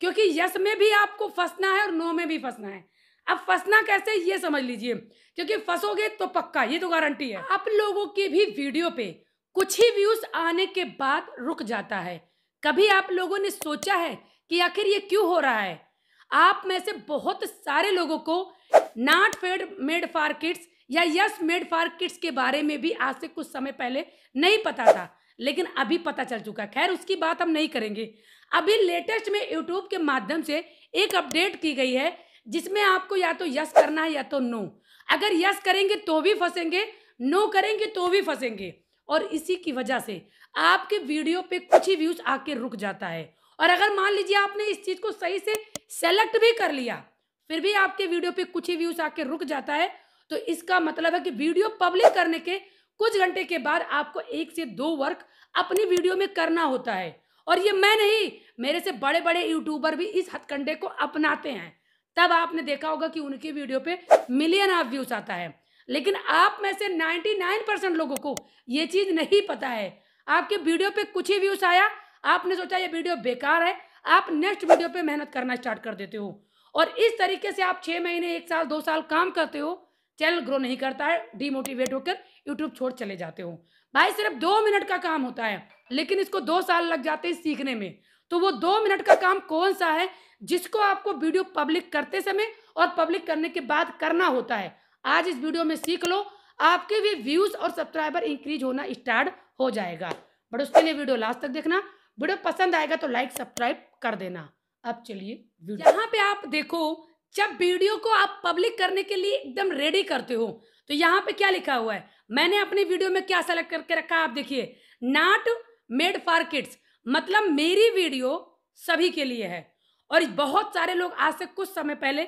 क्योंकि यस में भी आपको फंसना है और नो में भी फंसना है अब फंसना कैसे ये समझ लीजिए क्योंकि फंसोगे तो पक्का ये तो गारंटी है आप लोगों की भी वीडियो पे कुछ ही व्यूज आने के बाद रुक जाता है कभी आप लोगों ने सोचा है कि आखिर ये क्यों हो रहा है आप में से बहुत सारे लोगों को not fade made for kids या यस मेड फॉर किड्स के बारे में भी आज से कुछ समय पहले नहीं पता था लेकिन अभी पता चल चुका है खैर उसकी बात हम नहीं करेंगे अभी लेटेस्ट में यूट्यूब के माध्यम से एक अपडेट की गई है जिसमें आपको या तो यस करना है या तो नो अगर यस करेंगे तो भी फंसेंगे नो करेंगे तो भी फंसेंगे और इसी की वजह से आपके वीडियो पे कुछ ही व्यूज आके रुक जाता है और अगर मान लीजिए आपने इस चीज़ को सही से सेलेक्ट भी कर लिया फिर भी आपके वीडियो पे कुछ ही व्यूज आके रुक जाता है तो इसका मतलब है कि वीडियो पब्लिक करने के कुछ घंटे के बाद आपको एक से दो वर्क अपनी वीडियो में करना होता है और ये मैं नहीं मेरे से बड़े बड़े यूट्यूबर भी इस हथकंडे को अपनाते हैं तब आपने देखा होगा कि उनकी वीडियो पे मिलियन ऑफ व्यूज आता है लेकिन आप में से 99 परसेंट लोगों को ये चीज़ नहीं पता है आपके वीडियो पे कुछ ही व्यूज आया आपने सोचा ये वीडियो बेकार है आप नेक्स्ट वीडियो पे मेहनत करना स्टार्ट कर देते हो और इस तरीके से आप छह महीने एक साल दो साल काम करते हो चैनल ग्रो नहीं करता है डीमोटिवेट होकर यूट्यूब छोड़ चले जाते हो भाई सिर्फ दो मिनट का काम होता है लेकिन इसको दो साल लग जाते हैं सीखने में तो वो दो मिनट का काम कौन सा है जिसको आपको वीडियो पब्लिक करते समय और पब्लिक करने के बाद करना होता है आज इस वीडियो में सीख लो आपके भी व्यूज और सब्सक्राइबर इंक्रीज होना स्टार्ट हो जाएगा बट उसके लिए वीडियो लास्ट तक देखना वीडियो पसंद आएगा तो लाइक सब्सक्राइब कर देना अब चलिए यहाँ पे आप देखो जब वीडियो को आप पब्लिक करने के लिए एकदम रेडी करते हो तो यहाँ पे क्या लिखा हुआ है मैंने अपने वीडियो में क्या सेलेक्ट करके रखा आप देखिए नॉट मेड फॉर किड्स मतलब मेरी वीडियो सभी के लिए है और बहुत सारे लोग आज से कुछ समय पहले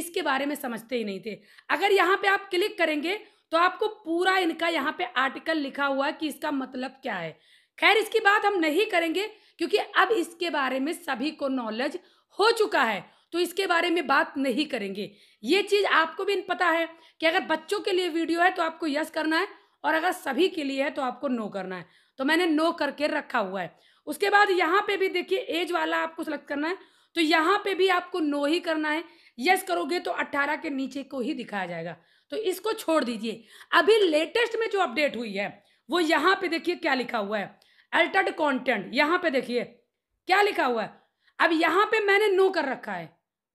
इसके बारे में समझते ही नहीं थे अगर यहाँ पे आप क्लिक करेंगे तो आपको पूरा इनका यहाँ पे आर्टिकल लिखा हुआ है कि इसका मतलब क्या है खैर इसकी बात हम नहीं करेंगे क्योंकि अब इसके बारे में सभी को नॉलेज हो चुका है तो इसके बारे में बात नहीं करेंगे ये चीज़ आपको भी पता है कि अगर बच्चों के लिए वीडियो है तो आपको यस करना है और अगर सभी के लिए है तो आपको नो करना है तो मैंने नो करके रखा हुआ है उसके बाद यहाँ पे भी देखिए एज वाला आपको सेलेक्ट करना है तो यहाँ पे भी आपको नो ही करना है यस करोगे तो 18 के नीचे को ही दिखाया जाएगा तो इसको छोड़ दीजिए अभी लेटेस्ट में जो अपडेट हुई है वो यहाँ पे देखिए क्या लिखा हुआ है अल्टर्ड कॉन्टेंट यहाँ पे देखिए क्या लिखा हुआ है अब यहाँ पे मैंने नो कर रखा है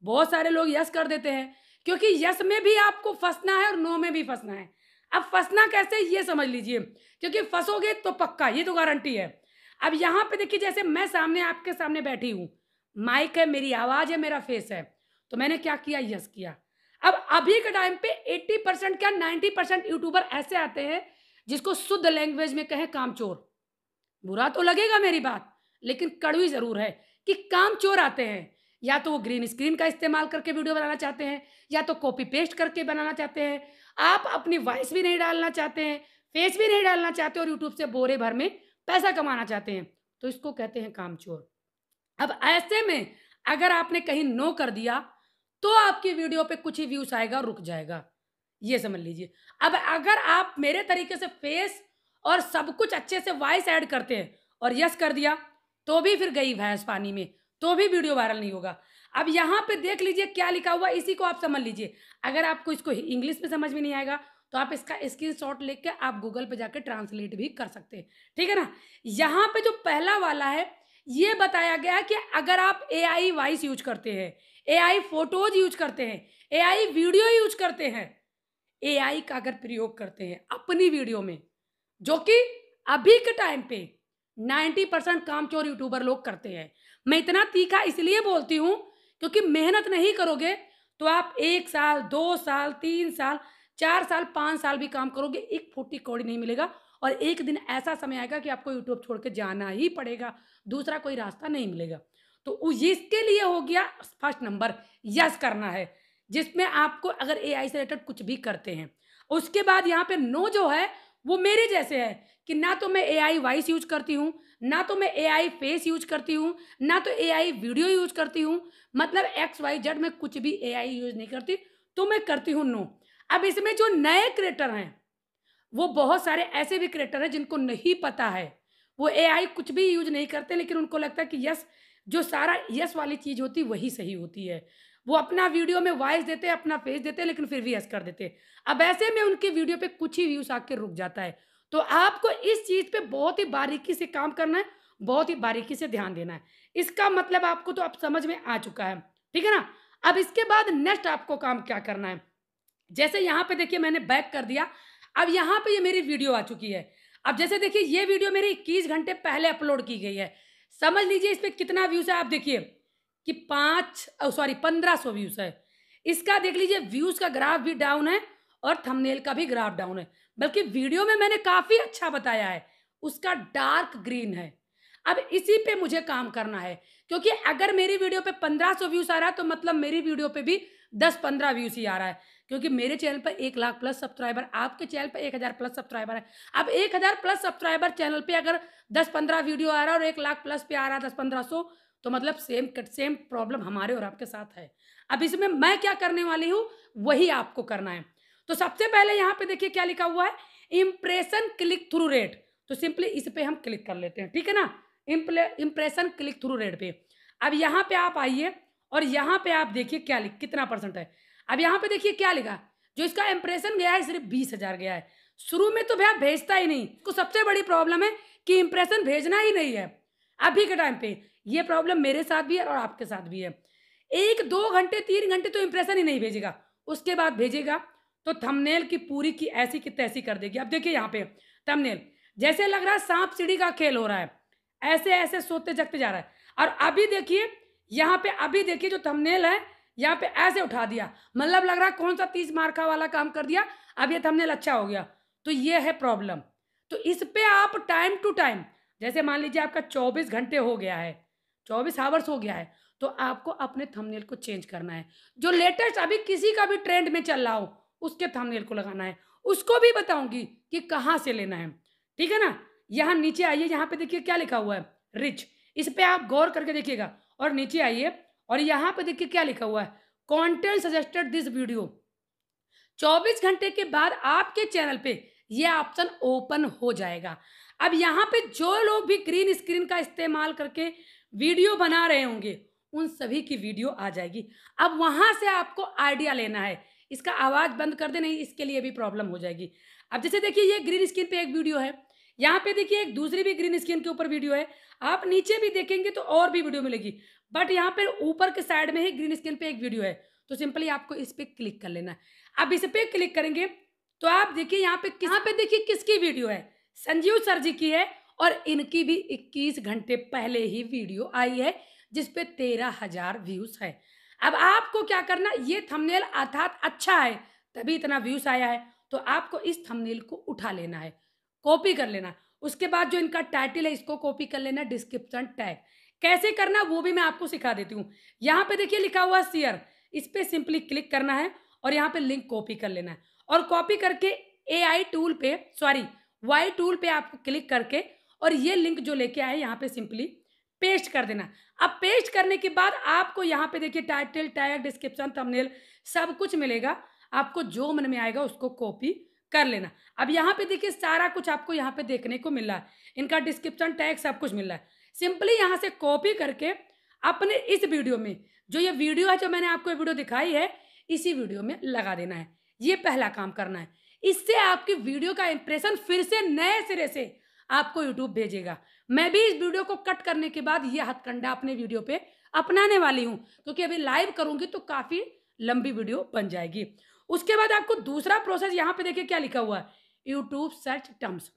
बहुत सारे लोग यस कर देते हैं क्योंकि यस में भी आपको फंसना है और नो में भी फंसना है अब फंसना कैसे ये समझ लीजिए क्योंकि फंसोगे तो पक्का ये तो गारंटी है अब यहाँ पे देखिए जैसे मैं सामने आपके सामने बैठी हूँ माइक है मेरी आवाज़ है मेरा फेस है तो मैंने क्या किया यस किया अब अभी के टाइम पे 80 परसेंट क्या 90 परसेंट यूट्यूबर ऐसे आते हैं जिसको शुद्ध लैंग्वेज में कहें चोर बुरा तो लगेगा मेरी बात लेकिन कड़वी ज़रूर है कि काम चोर आते हैं या तो वो ग्रीन स्क्रीन का इस्तेमाल करके वीडियो बनाना चाहते हैं या तो कॉपी पेस्ट करके बनाना चाहते हैं आप अपनी वॉइस भी नहीं डालना चाहते हैं फेस भी नहीं डालना चाहते और यूट्यूब से बोरे भर में पैसा कमाना चाहते हैं तो इसको कहते हैं कामचोर अब ऐसे में अगर आपने कहीं नो कर दिया तो आपकी वीडियो पे कुछ ही व्यूज आएगा रुक जाएगा ये समझ लीजिए अब अगर आप मेरे तरीके से फेस और सब कुछ अच्छे से वॉइस ऐड करते हैं और यस कर दिया तो भी फिर गई भैंस पानी में तो भी वीडियो वायरल नहीं होगा अब यहाँ पे देख लीजिए क्या लिखा हुआ इसी को आप समझ लीजिए अगर आपको इसको इंग्लिश में समझ में नहीं आएगा तो आप इसका स्क्रीन शॉट लेके आप गूगल पे जाके ट्रांसलेट भी कर सकते हैं ठीक है ना यहाँ पे जो पहला वाला है ये बताया गया कि अगर आप ए आई वॉइस यूज करते हैं ए आई फोटोज यूज करते हैं ए आई वीडियो यूज करते हैं ए आई का अगर प्रयोग करते हैं अपनी वीडियो में जो कि अभी के टाइम पे नाइन्टी परसेंट काम चोर यूट्यूबर लोग करते हैं मैं इतना तीखा इसलिए बोलती हूँ क्योंकि मेहनत नहीं करोगे तो आप एक साल दो साल तीन साल चार साल पाँच साल भी काम करोगे एक फुट्टी कौड़ी नहीं मिलेगा और एक दिन ऐसा समय आएगा कि आपको यूट्यूब छोड़ के जाना ही पड़ेगा दूसरा कोई रास्ता नहीं मिलेगा तो इसके लिए हो गया फर्स्ट नंबर यस करना है जिसमें आपको अगर ए से रिलेटेड कुछ भी करते हैं उसके बाद यहाँ पे नो जो है वो मेरे जैसे हैं कि ना तो मैं ए आई वॉइस यूज करती हूँ ना तो मैं ए आई फेस यूज करती हूँ ना तो ए आई वीडियो यूज करती हूँ मतलब एक्स वाई जेड में कुछ भी ए आई यूज नहीं करती तो मैं करती हूँ नो अब इसमें जो नए क्रिएटर हैं वो बहुत सारे ऐसे भी क्रिएटर हैं जिनको नहीं पता है वो ए आई कुछ भी यूज नहीं करते लेकिन उनको लगता है कि यस जो सारा यस वाली चीज़ होती वही सही होती है वो अपना वीडियो में वॉइस देते हैं अपना फेस देते हैं लेकिन फिर भी एस कर देते हैं अब ऐसे में उनके वीडियो पे कुछ ही व्यूज आके रुक जाता है तो आपको इस चीज़ पे बहुत ही बारीकी से काम करना है बहुत ही बारीकी से ध्यान देना है इसका मतलब आपको तो अब समझ में आ चुका है ठीक है ना अब इसके बाद नेक्स्ट आपको काम क्या करना है जैसे यहाँ पे देखिए मैंने बैक कर दिया अब यहाँ पे ये मेरी वीडियो आ चुकी है अब जैसे देखिए ये वीडियो मेरी इक्कीस घंटे पहले अपलोड की गई है समझ लीजिए इस पर कितना व्यूज है आप देखिए कि पाँच सॉरी पंद्रह सौ व्यूज़ है इसका देख लीजिए व्यूज़ का ग्राफ भी डाउन है और थंबनेल का भी ग्राफ डाउन है बल्कि वीडियो में मैंने काफ़ी अच्छा बताया है उसका डार्क ग्रीन है अब इसी पे मुझे काम करना है क्योंकि अगर मेरी वीडियो पे पंद्रह सौ व्यूज़ आ रहा है तो मतलब मेरी वीडियो पे भी दस पंद्रह व्यूज़ ही आ रहा है क्योंकि मेरे चैनल पर एक लाख प्लस सब्सक्राइबर आपके चैनल पर एक हज़ार प्लस सब्सक्राइबर है अब एक हज़ार प्लस सब्सक्राइबर चैनल पे अगर दस पंद्रह वीडियो आ रहा है और एक लाख प्लस पे आ रहा है दस पंद्रह सौ तो मतलब सेम सेम प्रॉब्लम हमारे और आपके साथ है अब इसमें मैं क्या करने वाली हूँ वही आपको करना है तो सबसे पहले यहाँ पे देखिए क्या लिखा हुआ है इम्प्रेशन क्लिक थ्रू रेट तो सिंपली इस पे हम क्लिक कर लेते हैं ठीक है ना इम्प्रेशन क्लिक थ्रू रेट पे अब यहाँ पे आप आइए और यहाँ पे आप देखिए क्या लिख कितना परसेंट है अब यहाँ पे देखिए क्या लिखा जो इसका इंप्रेशन गया है सिर्फ बीस हजार गया है शुरू में तो भैया भेजता ही नहीं उसको सबसे बड़ी प्रॉब्लम है कि इंप्रेशन भेजना ही नहीं है अभी के टाइम पे ये प्रॉब्लम मेरे साथ भी है और आपके साथ भी है एक दो घंटे तीन घंटे तो इंप्रेशन ही नहीं भेजेगा उसके बाद भेजेगा तो थमनेल की पूरी की ऐसी की तैसी कर देगी अब देखिए यहाँ पे थमनेल जैसे लग रहा है सांप सीढ़ी का खेल हो रहा है ऐसे ऐसे सोते जगते जा रहा है और अभी देखिए यहाँ पे अभी देखिए जो थमनेल है यहाँ पे ऐसे उठा दिया मतलब लग रहा कौन सा तीस मार्का वाला काम कर दिया अब ये थमने अच्छा हो गया तो ये है प्रॉब्लम तो इस पे आप टाइम टू टाइम जैसे मान लीजिए आपका चौबीस घंटे हो गया है चौबीस आवर्स हो गया है तो आपको अपने थंबनेल को चेंज करना है जो लेटेस्ट अभी किसी का भी ट्रेंड में चल रहा हो उसके थंबनेल को लगाना है उसको भी बताऊंगी कि कहाँ से लेना है ठीक है ना यहाँ नीचे आइए यहाँ पे देखिए क्या लिखा हुआ है रिच इस पर आप गौर करके देखिएगा और नीचे आइए और यहाँ पे देखिए क्या लिखा हुआ है कॉन्टेंट सजेस्टेड दिस वीडियो 24 घंटे के बाद आपके चैनल पे यह ऑप्शन ओपन हो जाएगा अब यहाँ पे जो लोग भी ग्रीन स्क्रीन का इस्तेमाल करके वीडियो बना रहे होंगे उन सभी की वीडियो आ जाएगी अब वहाँ से आपको आइडिया लेना है इसका आवाज़ बंद कर दे नहीं इसके लिए भी प्रॉब्लम हो जाएगी अब जैसे देखिए ये ग्रीन स्क्रीन पे एक वीडियो है यहाँ पे देखिए एक दूसरी भी ग्रीन स्किन के ऊपर वीडियो है आप नीचे भी देखेंगे तो और भी वीडियो मिलेगी बट यहाँ पे ऊपर के साइड में ही ग्रीन स्किन पे एक वीडियो है तो सिंपली आपको इस पर क्लिक कर लेना आप इस पर क्लिक करेंगे तो आप देखिए यहाँ पे यहाँ पे देखिए किसकी वीडियो है संजीव सर जी की है और इनकी भी 21 घंटे पहले ही वीडियो आई है जिसपे तेरह हजार व्यूज है अब आपको क्या करना ये थंबनेल अर्थात अच्छा है तभी इतना व्यूज आया है तो आपको इस थंबनेल को उठा लेना है कॉपी कर लेना उसके बाद जो इनका टाइटल है इसको कॉपी कर लेना डिस्क्रिप्शन टैग कैसे करना वो भी मैं आपको सिखा देती हूँ यहाँ पे देखिए लिखा हुआ सीयर इस पर सिंपली क्लिक करना है और यहाँ पे लिंक कॉपी कर लेना है और कॉपी करके ए आई टूल पे सॉरी वाई टूल पे आपको क्लिक करके और ये लिंक जो लेके आए यहाँ पे सिंपली पेस्ट कर देना अब पेस्ट करने के बाद आपको यहाँ पे देखिए टाइटल टैग डिस्क्रिप्शन थंबनेल सब कुछ मिलेगा आपको जो मन में आएगा उसको कॉपी कर लेना अब यहाँ पे देखिए सारा कुछ आपको यहाँ पे देखने को मिल रहा है इनका डिस्क्रिप्शन टैग सब कुछ मिल रहा है सिंपली यहाँ से कॉपी करके अपने इस वीडियो में जो ये वीडियो है जो मैंने आपको ये वीडियो दिखाई है इसी वीडियो में लगा देना है ये पहला काम करना है इससे आपकी वीडियो का इंप्रेशन फिर से नए सिरे से आपको यूट्यूब भेजेगा मैं भी इस वीडियो को कट करने के बाद ये हथकंडा अपने वीडियो पे अपनाने वाली हूँ क्योंकि अभी लाइव करूँगी तो काफ़ी लंबी वीडियो बन जाएगी उसके बाद आपको दूसरा प्रोसेस यहाँ पे देखिए क्या लिखा हुआ है यूट्यूब सर्च टर्म्स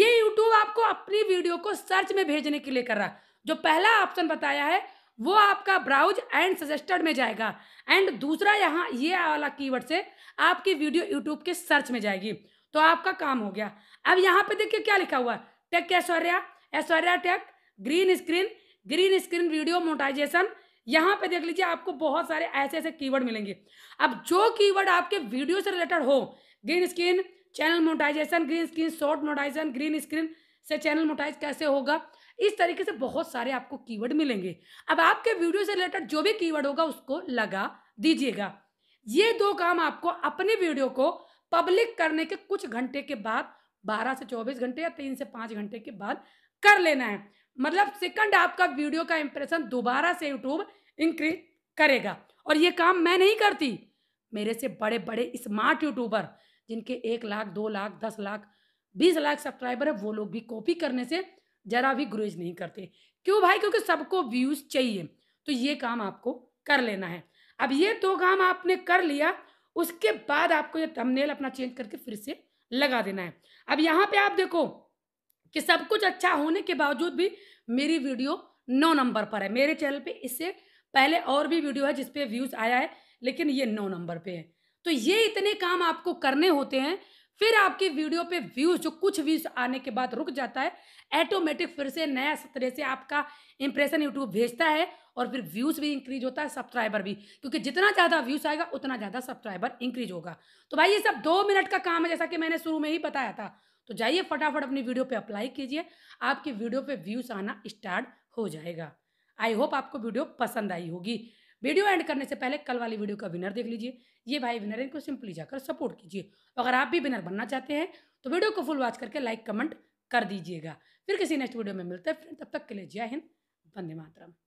ये यूट्यूब आपको अपनी वीडियो को सर्च में भेजने के लिए कर रहा है जो पहला ऑप्शन बताया है वो आपका ब्राउज एंड सजेस्टेड में जाएगा एंड दूसरा यहाँ ये वाला कीवर्ड से आपकी वीडियो यूट्यूब के सर्च में जाएगी तो आपका काम हो गया अब यहाँ पे देखिए क्या लिखा हुआ है tech Aishwarya Aishwarya tech green screen green screen video monetization यहाँ पे देख लीजिए आपको बहुत सारे ऐसे ऐसे कीवर्ड मिलेंगे अब जो कीवर्ड आपके वीडियो से रिलेटेड हो green screen channel monetization green screen short monetization green screen से चैनल मोटाइज कैसे होगा इस तरीके से बहुत सारे आपको कीवर्ड मिलेंगे अब आपके वीडियो से रिलेटेड जो भी कीवर्ड होगा उसको लगा दीजिएगा ये दो काम आपको अपने वीडियो को पब्लिक करने के कुछ घंटे के बाद बारह से चौबीस घंटे या तीन से पांच घंटे के बाद कर लेना है मतलब सेकंड आपका वीडियो का इंप्रेशन दोबारा से यूट्यूब इंक्रीज करेगा और ये काम मैं नहीं करती मेरे से बड़े बड़े स्मार्ट यूट्यूबर जिनके एक लाख दो लाख दस लाख बीस लाख सब्सक्राइबर है वो लोग भी कॉपी करने से ज़रा भी गुरेज नहीं करते क्यों भाई क्योंकि सबको व्यूज़ चाहिए तो ये काम आपको कर लेना है अब ये दो काम आपने कर लिया उसके बाद आपको ये थंबनेल अपना चेंज करके फिर से लगा देना है अब यहाँ पे आप देखो कि सब कुछ अच्छा होने के बावजूद भी मेरी वीडियो नौ नंबर पर है मेरे चैनल पे इससे पहले और भी वीडियो है जिसपे व्यूज़ आया है लेकिन ये नौ नंबर पे है तो ये इतने काम आपको करने होते हैं फिर आपकी वीडियो पे व्यूज़ जो कुछ व्यूज़ आने के बाद रुक जाता है ऐटोमेटिक फिर से नया तरह से आपका इंप्रेशन यूट्यूब भेजता है और फिर व्यूज़ भी इंक्रीज होता है सब्सक्राइबर भी क्योंकि जितना ज़्यादा व्यूज़ आएगा उतना ज़्यादा सब्सक्राइबर इंक्रीज होगा तो भाई ये सब दो मिनट का काम है जैसा कि मैंने शुरू में ही बताया था तो जाइए फटाफट अपनी वीडियो पे अप्लाई कीजिए आपकी वीडियो पे व्यूज़ आना स्टार्ट हो जाएगा आई होप आपको वीडियो पसंद आई होगी वीडियो एंड करने से पहले कल वाली वीडियो का विनर देख लीजिए ये भाई विनर है इनको सिंपली जाकर सपोर्ट कीजिए अगर आप भी विनर बनना चाहते हैं तो वीडियो को फुल वॉच करके लाइक कमेंट कर दीजिएगा फिर किसी नेक्स्ट वीडियो में मिलते हैं फ्रेंड तब तक के लिए जय हिंद वंदे मातरम